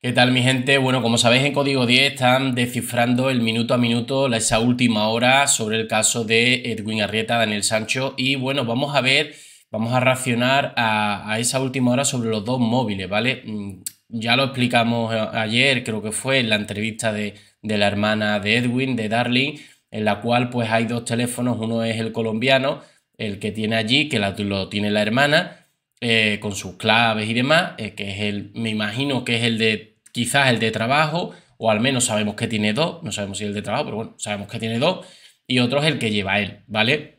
¿Qué tal mi gente? Bueno, como sabéis en Código 10 están descifrando el minuto a minuto, esa última hora sobre el caso de Edwin Arrieta, Daniel Sancho y bueno, vamos a ver, vamos a racionar a, esa última hora sobre los dos móviles, ¿vale? Mm, ya lo explicamos ayer, creo que fue en la entrevista de, la hermana de Edwin, de Darling, en la cual pues hay dos teléfonos, uno es el colombiano, el que tiene allí, que lo tiene la hermana, eh, con sus claves y demás, eh, que es el, me imagino que es el de, quizás el de trabajo, o al menos sabemos que tiene dos, no sabemos si es el de trabajo, pero bueno, sabemos que tiene dos, y otro es el que lleva él, ¿vale?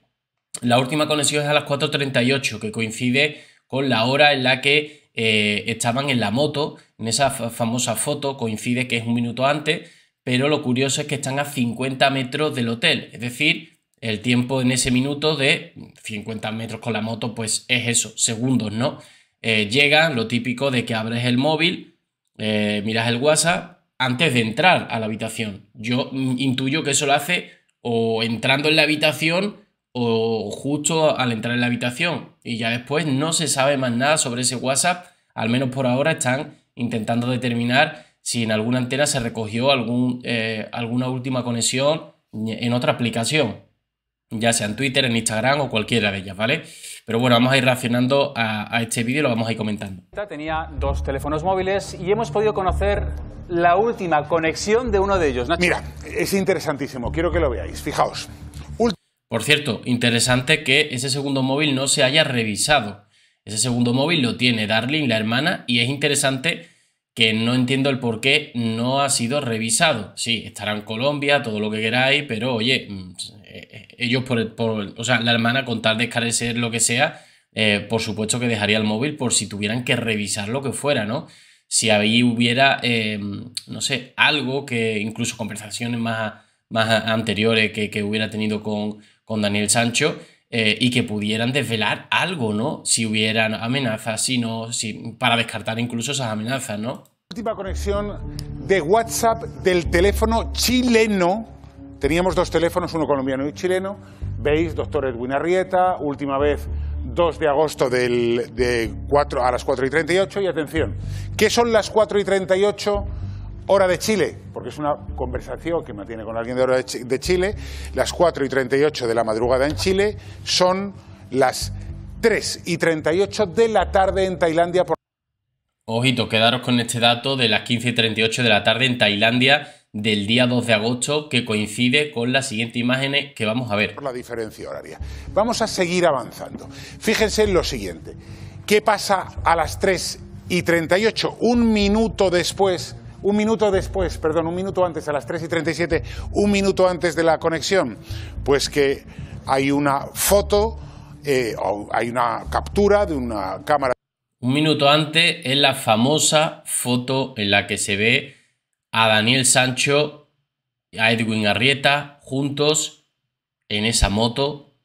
La última conexión es a las 4.38, que coincide con la hora en la que eh, estaban en la moto, en esa famosa foto coincide que es un minuto antes, pero lo curioso es que están a 50 metros del hotel, es decir, el tiempo en ese minuto de 50 metros con la moto, pues es eso, segundos, ¿no? Eh, llega lo típico de que abres el móvil, eh, miras el WhatsApp antes de entrar a la habitación. Yo mm, intuyo que eso lo hace o entrando en la habitación o justo al entrar en la habitación. Y ya después no se sabe más nada sobre ese WhatsApp, al menos por ahora están intentando determinar si en alguna antena se recogió algún, eh, alguna última conexión en otra aplicación ya sea en Twitter, en Instagram o cualquiera de ellas, ¿vale? Pero bueno, vamos a ir reaccionando a, este vídeo y lo vamos a ir comentando. Tenía dos teléfonos móviles y hemos podido conocer la última conexión de uno de ellos. Mira, es interesantísimo, quiero que lo veáis, fijaos. Por cierto, interesante que ese segundo móvil no se haya revisado. Ese segundo móvil lo tiene Darling, la hermana, y es interesante que no entiendo el por qué no ha sido revisado. Sí, estará en Colombia, todo lo que queráis, pero oye, mm, eh, ellos por, por, o sea, la hermana con tal de escarecer lo que sea, eh, por supuesto que dejaría el móvil por si tuvieran que revisar lo que fuera, ¿no? Si ahí hubiera, em, no sé, algo que incluso conversaciones más, más anteriores que, hubiera tenido con, con Daniel Sancho eh, y que pudieran desvelar algo, ¿no? Si hubieran amenazas, si si, para descartar incluso esas amenazas, ¿no? Última conexión de WhatsApp del teléfono chileno Teníamos dos teléfonos, uno colombiano y chileno. Veis, doctor Edwin Arrieta, última vez 2 de agosto a las 4 y 38. Y atención, ¿qué son las 4 y 38 hora de Chile? Porque es una conversación que mantiene con alguien de hora de Chile. Las 4 y 38 de la madrugada en Chile son las 3 y 38 de la tarde en Tailandia. Ojito, quedaros con este dato de las 15 y 38 de la tarde en Tailandia del día 2 de agosto que coincide con las siguientes imágenes que vamos a ver. Por la diferencia horaria. Vamos a seguir avanzando. Fíjense en lo siguiente. ¿Qué pasa a las 3 y 38? Un minuto después un minuto después, perdón, un minuto antes, a las 3 y 37, un minuto antes de la conexión, pues que hay una foto, eh, hay una captura de una cámara. Un minuto antes es la famosa foto en la que se ve a Daniel Sancho, a Edwin Arrieta, juntos en esa moto.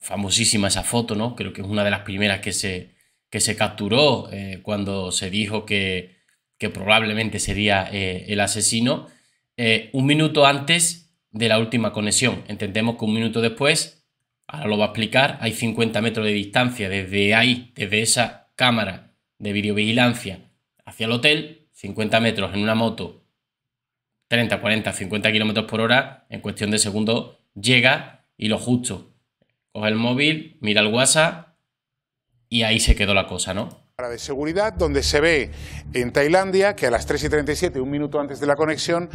Famosísima esa foto, ¿no? Creo que es una de las primeras que se, que se capturó eh, cuando se dijo que, que probablemente sería eh, el asesino. Eh, un minuto antes de la última conexión. Entendemos que un minuto después, ahora lo va a explicar, hay 50 metros de distancia desde ahí, desde esa cámara de videovigilancia hacia el hotel 50 metros en una moto, 30, 40, 50 kilómetros por hora, en cuestión de segundos llega y lo justo. Coge el móvil, mira el WhatsApp y ahí se quedó la cosa, ¿no? de seguridad, donde se ve en Tailandia que a las 3 y 37, un minuto antes de la conexión,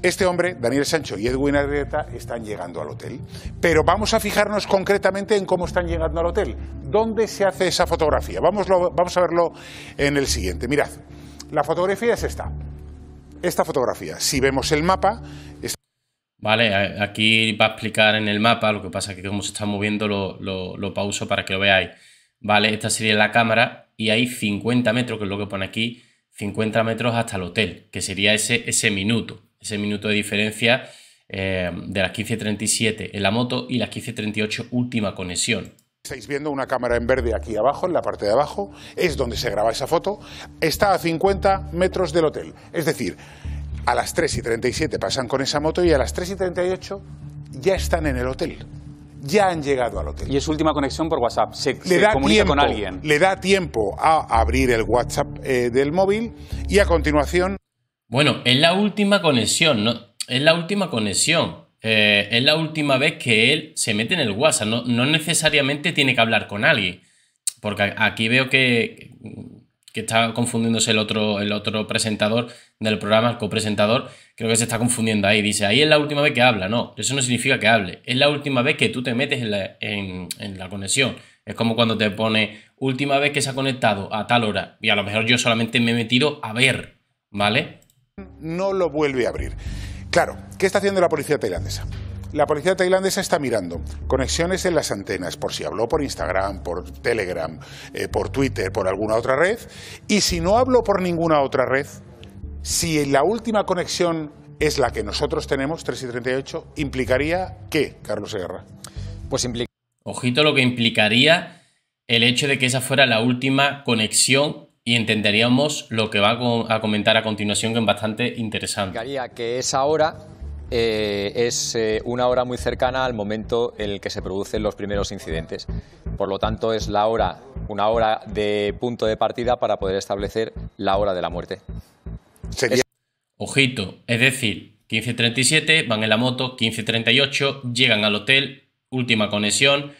este hombre, Daniel Sancho y Edwin Arrieta, están llegando al hotel. Pero vamos a fijarnos concretamente en cómo están llegando al hotel. ¿Dónde se hace esa fotografía? Vamos, vamos a verlo en el siguiente. Mirad. La fotografía es esta. Esta fotografía. Si vemos el mapa... Vale, aquí va a explicar en el mapa, lo que pasa que como se está moviendo lo, lo, pauso para que lo veáis. Vale, esta sería la cámara y hay 50 metros, que es lo que pone aquí, 50 metros hasta el hotel, que sería ese, ese minuto, ese minuto de diferencia eh, de las 15.37 en la moto y las 15.38 última conexión. Estáis viendo una cámara en verde aquí abajo, en la parte de abajo, es donde se graba esa foto. Está a 50 metros del hotel. Es decir, a las 3 y 37 pasan con esa moto y a las 3 y 38 ya están en el hotel. Ya han llegado al hotel. Y es última conexión por WhatsApp. Se, le con alguien. Le da tiempo a abrir el WhatsApp eh, del móvil y a continuación. Bueno, es la última conexión, ¿no? Es la última conexión. Eh, es la última vez que él se mete en el WhatsApp. No, necesariamente tiene que hablar con alguien. Porque aquí veo que, está confundiéndose el otro, el otro presentador del programa, el copresentador, creo que se está confundiendo ahí. Dice, ahí es la última vez que habla. No, eso no significa que hable. Es la última vez que tú te metes en la, en la conexión. Es como cuando te pone última vez que se ha conectado a tal hora. Y a lo mejor yo solamente me he metido a ver, ¿vale? No lo vuelve a abrir. Claro, ¿Qué está haciendo la policía tailandesa? La policía tailandesa está mirando conexiones en las antenas, por si habló por Instagram, por Telegram, eh, por Twitter, por alguna otra red. Y si no habló por ninguna otra red, si la última conexión es la que nosotros tenemos, 3 y 38, ¿implicaría qué, Carlos Guerra? Pues implica. Ojito lo que implicaría el hecho de que esa fuera la última conexión y entenderíamos lo que va a comentar a continuación, que es bastante interesante. Implicaría que es ahora... Eh, es eh, una hora muy cercana al momento en el que se producen los primeros incidentes. Por lo tanto, es la hora, una hora de punto de partida para poder establecer la hora de la muerte. Ojito, es decir, 15.37, van en la moto, 15.38, llegan al hotel, última conexión.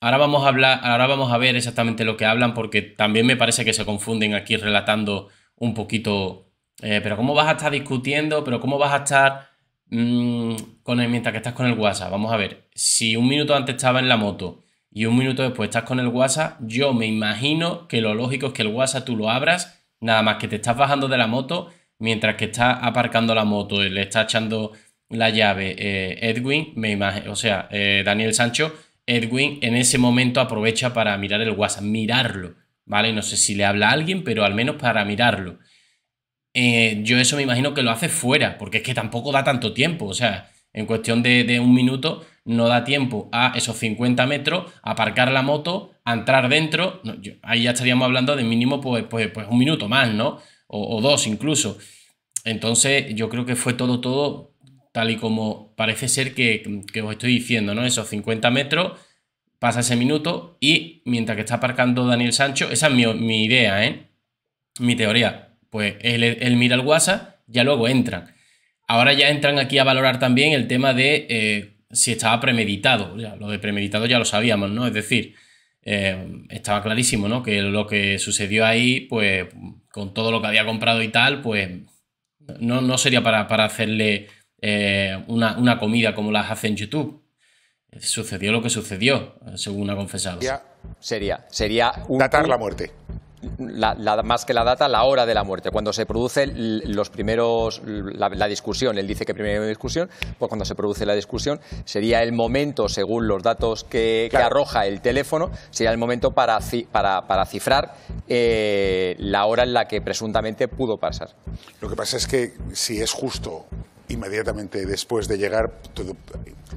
Ahora vamos, a hablar, ahora vamos a ver exactamente lo que hablan porque también me parece que se confunden aquí relatando un poquito, eh, pero ¿cómo vas a estar discutiendo? ¿Pero cómo vas a estar Mm, con mientras que estás con el WhatsApp, vamos a ver, si un minuto antes estaba en la moto y un minuto después estás con el WhatsApp, yo me imagino que lo lógico es que el WhatsApp tú lo abras, nada más que te estás bajando de la moto, mientras que estás aparcando la moto, y le está echando la llave eh, Edwin, me imagino, o sea, eh, Daniel Sancho, Edwin en ese momento aprovecha para mirar el WhatsApp, mirarlo, ¿vale? No sé si le habla a alguien, pero al menos para mirarlo. Eh, yo eso me imagino que lo hace fuera, porque es que tampoco da tanto tiempo, o sea, en cuestión de, un minuto no da tiempo a esos 50 metros, aparcar la moto, a entrar dentro, ahí ya estaríamos hablando de mínimo pues, pues, pues un minuto más, ¿no? O, dos incluso. Entonces yo creo que fue todo, todo tal y como parece ser que, que os estoy diciendo, ¿no? Esos 50 metros, pasa ese minuto y mientras que está aparcando Daniel Sancho, esa es mi, mi idea, ¿eh? Mi teoría pues él, mira el WhatsApp, ya luego entran. Ahora ya entran aquí a valorar también el tema de eh, si estaba premeditado. lo de premeditado ya lo sabíamos, ¿no? Es decir, eh, estaba clarísimo, ¿no? Que lo que sucedió ahí, pues con todo lo que había comprado y tal, pues no, sería para, hacerle eh, una, comida como las hace en YouTube. Sucedió lo que sucedió, según ha confesado. Sería, sería, sería un, la muerte la, más que la data, la hora de la muerte. Cuando se produce los primeros, la, discusión, él dice que primero hay discusión, pues cuando se produce la discusión sería el momento, según los datos que, arroja el teléfono, sería el momento para, para, cifrar eh, la hora en la que presuntamente pudo pasar. Lo que pasa es que si es justo inmediatamente después de llegar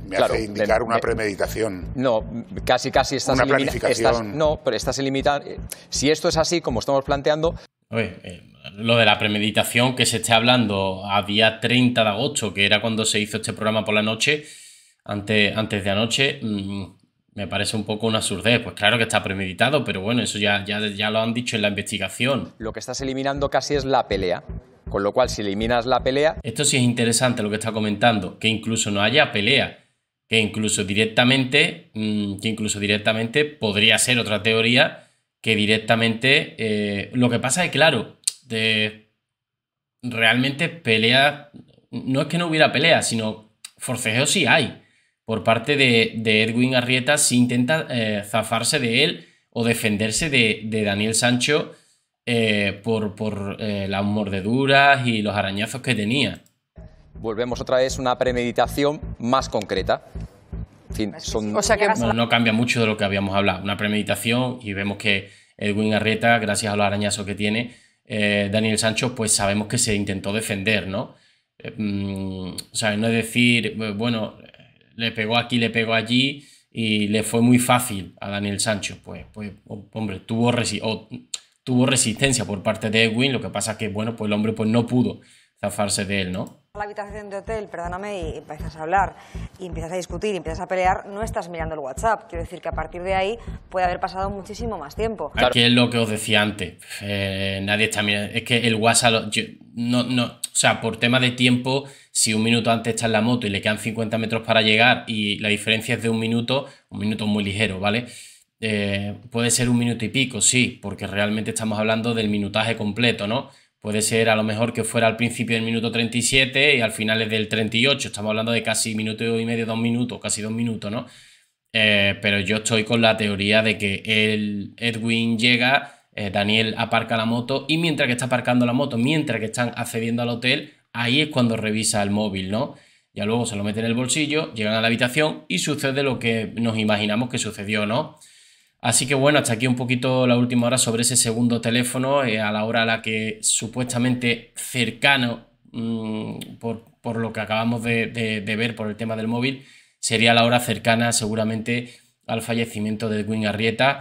me hace indicar una premeditación. No, casi casi estás una no, pero estás limitando. Si esto es así, como estamos planteando... Eh, lo de la premeditación que se esté hablando a día 30 de agosto, que era cuando se hizo este programa por la noche, antes, antes de anoche, mm, me parece un poco una surdez. Pues claro que está premeditado, pero bueno, eso ya, ya, ya lo han dicho en la investigación. Lo que estás eliminando casi es la pelea. Con lo cual, si eliminas la pelea. Esto sí es interesante lo que está comentando, que incluso no haya pelea. Que incluso directamente. Mm, que incluso directamente podría ser otra teoría. Que directamente. Eh, lo que pasa es, claro, de. Realmente pelea. No es que no hubiera pelea, sino forcejeo sí hay. Por parte de, Edwin Arrieta, si intenta eh, zafarse de él o defenderse de, de Daniel Sancho eh, por, por eh, las mordeduras y los arañazos que tenía. Volvemos otra vez a una premeditación más concreta. no cambia mucho de lo que habíamos hablado. Una premeditación y vemos que Edwin Arrieta, gracias a los arañazos que tiene, eh, Daniel Sancho, pues sabemos que se intentó defender, ¿no? Mm, o sea, no es decir, bueno, le pegó aquí, le pegó allí y le fue muy fácil a Daniel Sancho. Pues, pues hombre, tuvo resistencia tuvo resistencia por parte de Edwin, lo que pasa que, bueno, pues el hombre pues no pudo zafarse de él, ¿no? La habitación de hotel, perdóname, y empiezas a hablar, y empiezas a discutir, y empiezas a pelear, no estás mirando el WhatsApp. Quiero decir que a partir de ahí puede haber pasado muchísimo más tiempo. Aquí es lo que os decía antes. Eh, nadie está mirando. Es que el WhatsApp, no, no, o sea, por tema de tiempo, si un minuto antes está en la moto y le quedan 50 metros para llegar y la diferencia es de un minuto, un minuto muy ligero, ¿vale? Eh, puede ser un minuto y pico, sí, porque realmente estamos hablando del minutaje completo, ¿no? Puede ser a lo mejor que fuera al principio del minuto 37 y al final es del 38. Estamos hablando de casi minuto y medio, dos minutos, casi dos minutos, ¿no? Eh, pero yo estoy con la teoría de que el Edwin llega, eh, Daniel aparca la moto y mientras que está aparcando la moto, mientras que están accediendo al hotel, ahí es cuando revisa el móvil, ¿no? Ya luego se lo mete en el bolsillo, llegan a la habitación y sucede lo que nos imaginamos que sucedió, ¿no? Así que bueno, hasta aquí un poquito la última hora sobre ese segundo teléfono, eh, a la hora a la que supuestamente cercano, mm, por, lo que acabamos de, ver por el tema del móvil, sería la hora cercana seguramente al fallecimiento de Edwin Arrieta,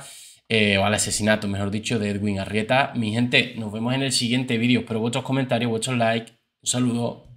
eh, o al asesinato, mejor dicho, de Edwin Arrieta. Mi gente, nos vemos en el siguiente vídeo, espero vuestros comentarios, vuestros likes, un saludo.